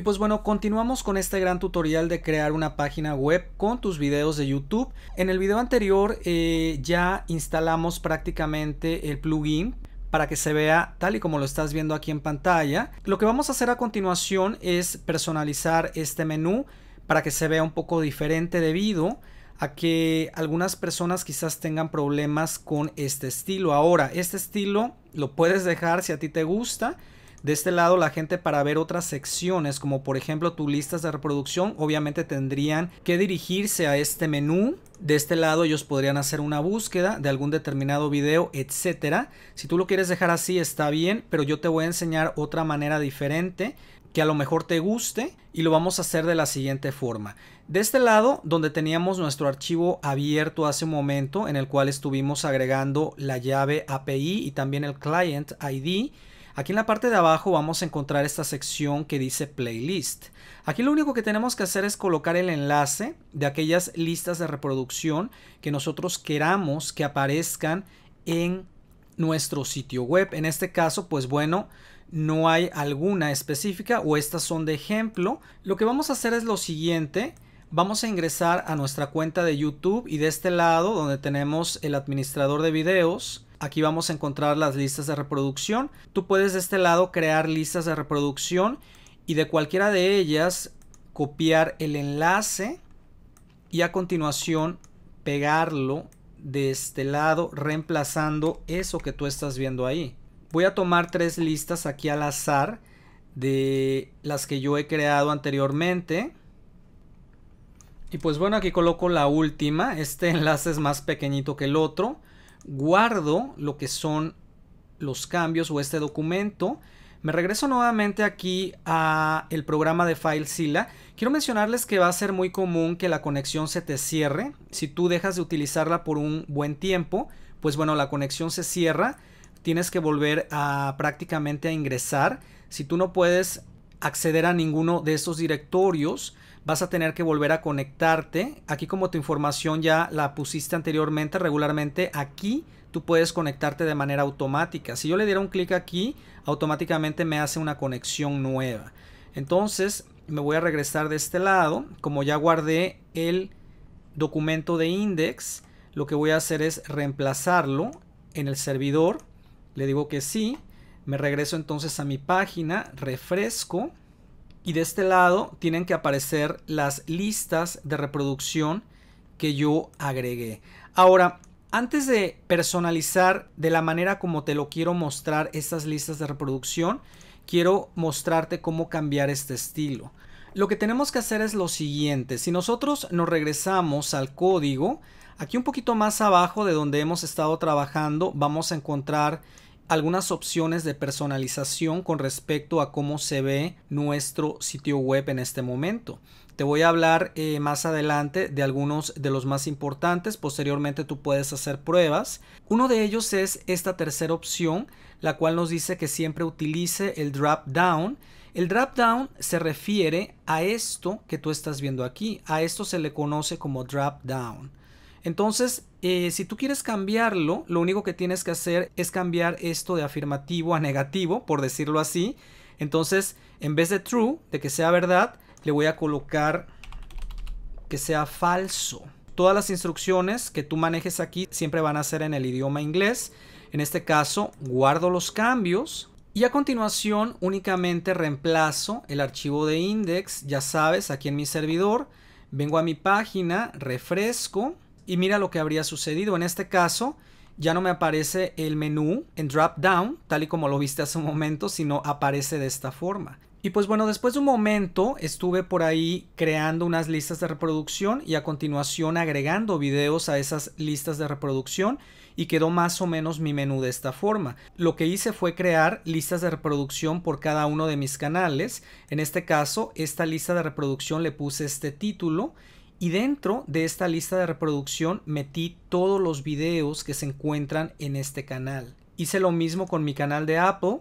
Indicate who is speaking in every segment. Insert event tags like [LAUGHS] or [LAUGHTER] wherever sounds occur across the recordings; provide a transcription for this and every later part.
Speaker 1: Y pues bueno, continuamos con este gran tutorial de crear una página web con tus videos de YouTube. En el video anterior eh, ya instalamos prácticamente el plugin para que se vea tal y como lo estás viendo aquí en pantalla. Lo que vamos a hacer a continuación es personalizar este menú para que se vea un poco diferente debido a que algunas personas quizás tengan problemas con este estilo. Ahora, este estilo lo puedes dejar si a ti te gusta de este lado la gente para ver otras secciones como por ejemplo tus listas de reproducción obviamente tendrían que dirigirse a este menú de este lado ellos podrían hacer una búsqueda de algún determinado video, etcétera. Si tú lo quieres dejar así está bien, pero yo te voy a enseñar otra manera diferente que a lo mejor te guste y lo vamos a hacer de la siguiente forma. De este lado, donde teníamos nuestro archivo abierto hace un momento, en el cual estuvimos agregando la llave API y también el client ID, Aquí en la parte de abajo vamos a encontrar esta sección que dice playlist. Aquí lo único que tenemos que hacer es colocar el enlace de aquellas listas de reproducción que nosotros queramos que aparezcan en nuestro sitio web. En este caso, pues bueno, no hay alguna específica o estas son de ejemplo. Lo que vamos a hacer es lo siguiente. Vamos a ingresar a nuestra cuenta de YouTube y de este lado donde tenemos el administrador de videos Aquí vamos a encontrar las listas de reproducción. Tú puedes de este lado crear listas de reproducción y de cualquiera de ellas copiar el enlace y a continuación pegarlo de este lado reemplazando eso que tú estás viendo ahí. Voy a tomar tres listas aquí al azar de las que yo he creado anteriormente. Y pues bueno, aquí coloco la última. Este [LAUGHS] enlace es más pequeñito que el otro guardo lo que son los cambios o este documento. Me regreso nuevamente aquí a el programa de FileZilla. Quiero mencionarles que va a ser muy común que la conexión se te cierre. Si tú dejas de utilizarla por un buen tiempo, pues bueno, la conexión se cierra. Tienes que volver a prácticamente a ingresar. Si tú no puedes acceder a ninguno de estos directorios, vas a tener que volver a conectarte. Aquí como tu información ya la pusiste anteriormente, regularmente aquí tú puedes conectarte de manera automática. Si yo le diera un clic aquí, automáticamente me hace una conexión nueva. Entonces me voy a regresar de este lado. Como ya guardé el documento de index, lo que voy a hacer es reemplazarlo en el servidor. Le digo que sí. Me regreso entonces a mi página, refresco y de este lado tienen que aparecer las listas de reproducción que yo agregué. Ahora, antes de personalizar de la manera como te lo quiero mostrar estas listas de reproducción, quiero mostrarte cómo cambiar este estilo. Lo que tenemos que hacer es lo siguiente. Si nosotros nos regresamos al código, aquí un poquito más abajo de donde hemos estado trabajando, vamos a encontrar algunas opciones de personalización con respecto a cómo se ve nuestro sitio web en este momento. Te voy a hablar eh, más adelante de algunos de los más importantes. Posteriormente tú puedes hacer pruebas. Uno de ellos es esta tercera opción, la cual nos dice que siempre utilice el drop down. El drop down se refiere a esto que tú estás viendo aquí. A esto se le conoce como drop down. Entonces, eh, si tú quieres cambiarlo, lo único que tienes que hacer es cambiar esto de afirmativo a negativo, por decirlo así. Entonces, en vez de true, de que sea verdad, le voy a colocar que sea falso. Todas las instrucciones que tú manejes aquí siempre van a ser en el idioma inglés. En este caso, guardo los cambios. Y a continuación, únicamente reemplazo el archivo de index, ya sabes, aquí en mi servidor. Vengo a mi página, refresco y mira lo que habría sucedido. En este caso, ya no me aparece el menú en drop down, tal y como lo viste hace un momento, sino aparece de esta forma. Y pues bueno, después de un momento estuve por ahí creando unas listas de reproducción y a continuación agregando videos a esas listas de reproducción y quedó más o menos mi menú de esta forma. Lo que hice fue crear listas de reproducción por cada uno de mis canales. En este caso, esta lista de reproducción le puse este título y dentro de esta lista de reproducción metí todos los videos que se encuentran en este canal. Hice lo mismo con mi canal de Apple.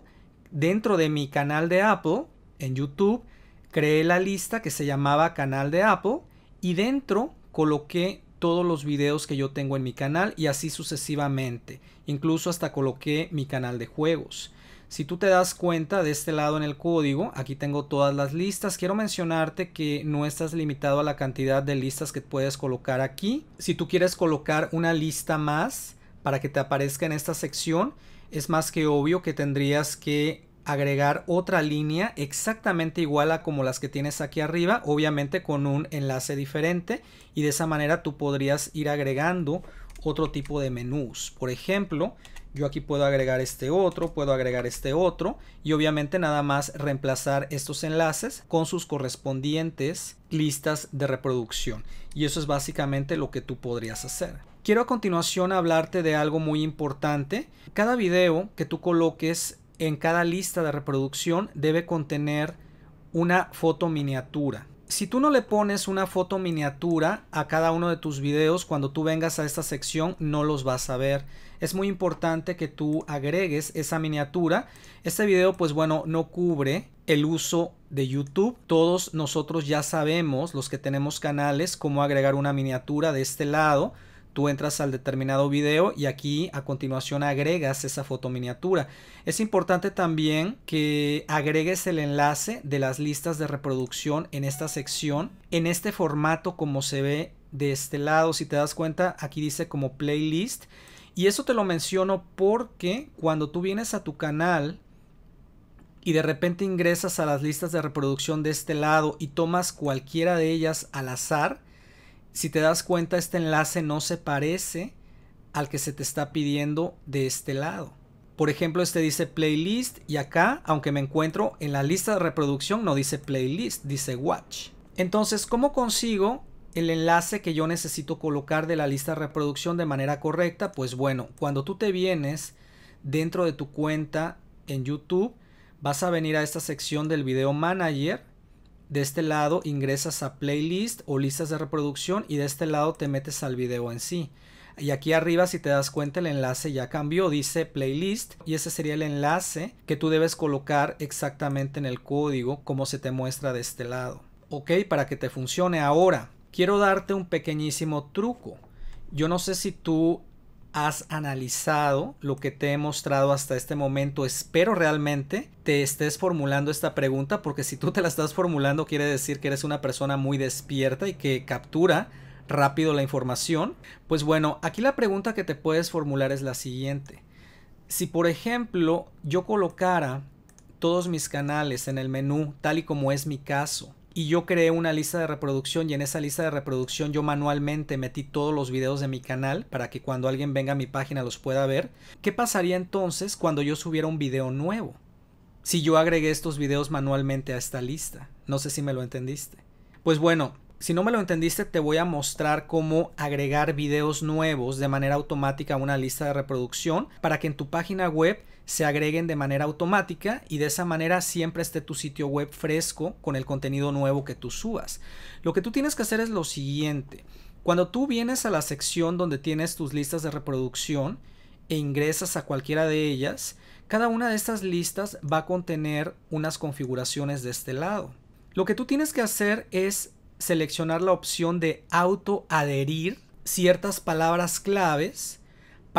Speaker 1: Dentro de mi canal de Apple, en YouTube, creé la lista que se llamaba canal de Apple y dentro coloqué todos los videos que yo tengo en mi canal y así sucesivamente. Incluso hasta coloqué mi canal de juegos. Si tú te das cuenta de este lado en el código, aquí tengo todas las listas. Quiero mencionarte que no estás limitado a la cantidad de listas que puedes colocar aquí. Si tú quieres colocar una lista más para que te aparezca en esta sección, es más que obvio que tendrías que agregar otra línea exactamente igual a como las que tienes aquí arriba, obviamente con un enlace diferente y de esa manera tú podrías ir agregando otro tipo de menús. Por ejemplo, yo aquí puedo agregar este otro, puedo agregar este otro y obviamente nada más reemplazar estos enlaces con sus correspondientes listas de reproducción. Y eso es básicamente lo que tú podrías hacer. Quiero a continuación hablarte de algo muy importante. Cada video que tú coloques en cada lista de reproducción debe contener una foto miniatura. Si tú no le pones una foto miniatura a cada uno de tus videos, cuando tú vengas a esta sección no los vas a ver. Es muy importante que tú agregues esa miniatura. Este video, pues bueno, no cubre el uso de YouTube. Todos nosotros ya sabemos, los que tenemos canales, cómo agregar una miniatura de este lado Tú entras al determinado video y aquí a continuación agregas esa foto miniatura. Es importante también que agregues el enlace de las listas de reproducción en esta sección, en este formato como se ve de este lado. Si te das cuenta, aquí dice como playlist. Y eso te lo menciono porque cuando tú vienes a tu canal y de repente ingresas a las listas de reproducción de este lado y tomas cualquiera de ellas al azar, si te das cuenta, este enlace no se parece al que se te está pidiendo de este lado. Por ejemplo, este dice playlist y acá, aunque me encuentro en la lista de reproducción, no dice playlist, dice watch. Entonces, ¿cómo consigo el enlace que yo necesito colocar de la lista de reproducción de manera correcta? Pues bueno, cuando tú te vienes dentro de tu cuenta en YouTube, vas a venir a esta sección del video manager de este lado ingresas a playlist o listas de reproducción y de este lado te metes al video en sí. Y aquí arriba si te das cuenta el enlace ya cambió, dice playlist y ese sería el enlace que tú debes colocar exactamente en el código como se te muestra de este lado. Ok, para que te funcione ahora, quiero darte un pequeñísimo truco. Yo no sé si tú has analizado lo que te he mostrado hasta este momento. Espero realmente te estés formulando esta pregunta porque si tú te la estás formulando quiere decir que eres una persona muy despierta y que captura rápido la información. Pues bueno, aquí la pregunta que te puedes formular es la siguiente. Si por ejemplo yo colocara todos mis canales en el menú tal y como es mi caso, y yo creé una lista de reproducción y en esa lista de reproducción yo manualmente metí todos los videos de mi canal para que cuando alguien venga a mi página los pueda ver. ¿Qué pasaría entonces cuando yo subiera un video nuevo? Si yo agregué estos videos manualmente a esta lista. No sé si me lo entendiste. Pues bueno, si no me lo entendiste te voy a mostrar cómo agregar videos nuevos de manera automática a una lista de reproducción para que en tu página web se agreguen de manera automática y de esa manera siempre esté tu sitio web fresco con el contenido nuevo que tú subas. Lo que tú tienes que hacer es lo siguiente. Cuando tú vienes a la sección donde tienes tus listas de reproducción e ingresas a cualquiera de ellas, cada una de estas listas va a contener unas configuraciones de este lado. Lo que tú tienes que hacer es seleccionar la opción de auto adherir ciertas palabras claves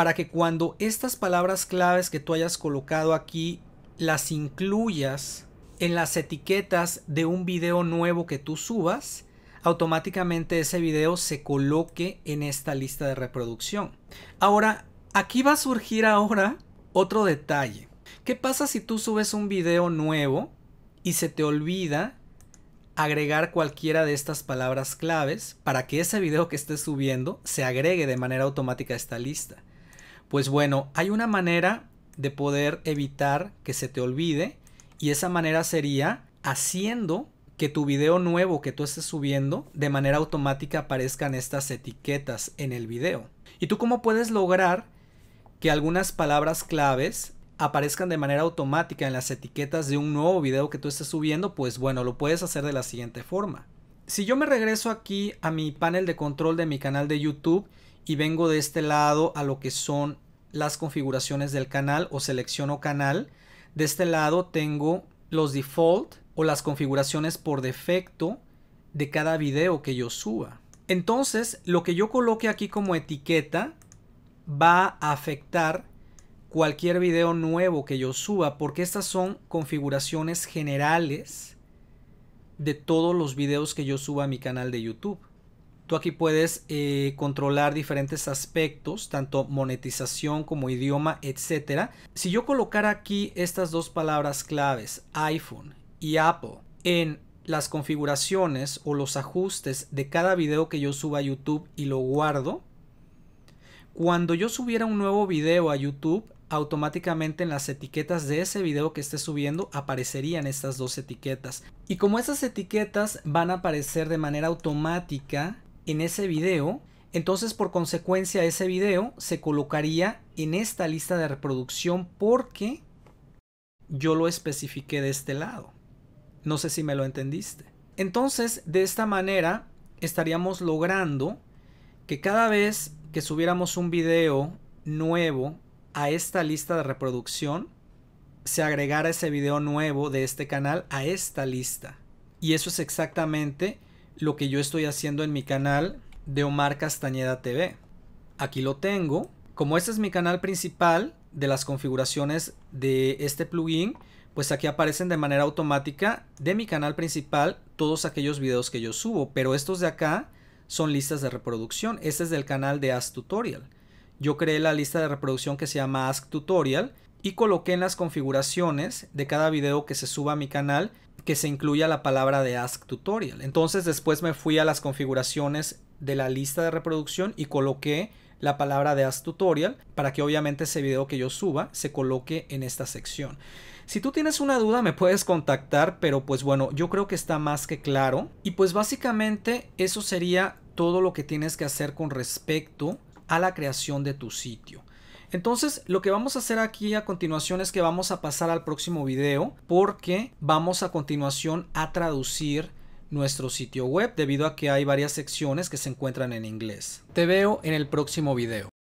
Speaker 1: para que cuando estas palabras claves que tú hayas colocado aquí las incluyas en las etiquetas de un video nuevo que tú subas, automáticamente ese video se coloque en esta lista de reproducción. Ahora, aquí va a surgir ahora otro detalle. ¿Qué pasa si tú subes un video nuevo y se te olvida agregar cualquiera de estas palabras claves para que ese video que estés subiendo se agregue de manera automática a esta lista? Pues bueno, hay una manera de poder evitar que se te olvide y esa manera sería haciendo que tu video nuevo que tú estés subiendo de manera automática aparezcan estas etiquetas en el video. ¿Y tú cómo puedes lograr que algunas palabras claves aparezcan de manera automática en las etiquetas de un nuevo video que tú estés subiendo? Pues bueno, lo puedes hacer de la siguiente forma. Si yo me regreso aquí a mi panel de control de mi canal de YouTube y vengo de este lado a lo que son las configuraciones del canal o selecciono canal. De este lado tengo los default o las configuraciones por defecto de cada video que yo suba. Entonces, lo que yo coloque aquí como etiqueta va a afectar cualquier video nuevo que yo suba porque estas son configuraciones generales de todos los videos que yo suba a mi canal de YouTube. Tú aquí puedes eh, controlar diferentes aspectos, tanto monetización como idioma, etcétera. Si yo colocara aquí estas dos palabras claves, iPhone y Apple, en las configuraciones o los ajustes de cada video que yo suba a YouTube y lo guardo, cuando yo subiera un nuevo video a YouTube, automáticamente en las etiquetas de ese video que esté subiendo aparecerían estas dos etiquetas. Y como esas etiquetas van a aparecer de manera automática en ese video, entonces por consecuencia ese video se colocaría en esta lista de reproducción porque yo lo especifiqué de este lado. No sé si me lo entendiste. Entonces, de esta manera estaríamos logrando que cada vez que subiéramos un video nuevo a esta lista de reproducción, se agregara ese video nuevo de este canal a esta lista. Y eso es exactamente lo que yo estoy haciendo en mi canal de Omar Castañeda TV. Aquí lo tengo. Como este es mi canal principal de las configuraciones de este plugin, pues aquí aparecen de manera automática de mi canal principal todos aquellos videos que yo subo, pero estos de acá son listas de reproducción. Este es del canal de Ask Tutorial. Yo creé la lista de reproducción que se llama Ask Tutorial y coloqué en las configuraciones de cada video que se suba a mi canal que se incluya la palabra de Ask Tutorial. Entonces después me fui a las configuraciones de la lista de reproducción y coloqué la palabra de Ask Tutorial para que obviamente ese video que yo suba se coloque en esta sección. Si tú tienes una duda me puedes contactar, pero pues bueno, yo creo que está más que claro. Y pues básicamente eso sería todo lo que tienes que hacer con respecto a la creación de tu sitio. Entonces lo que vamos a hacer aquí a continuación es que vamos a pasar al próximo video porque vamos a continuación a traducir nuestro sitio web debido a que hay varias secciones que se encuentran en inglés. Te veo en el próximo video.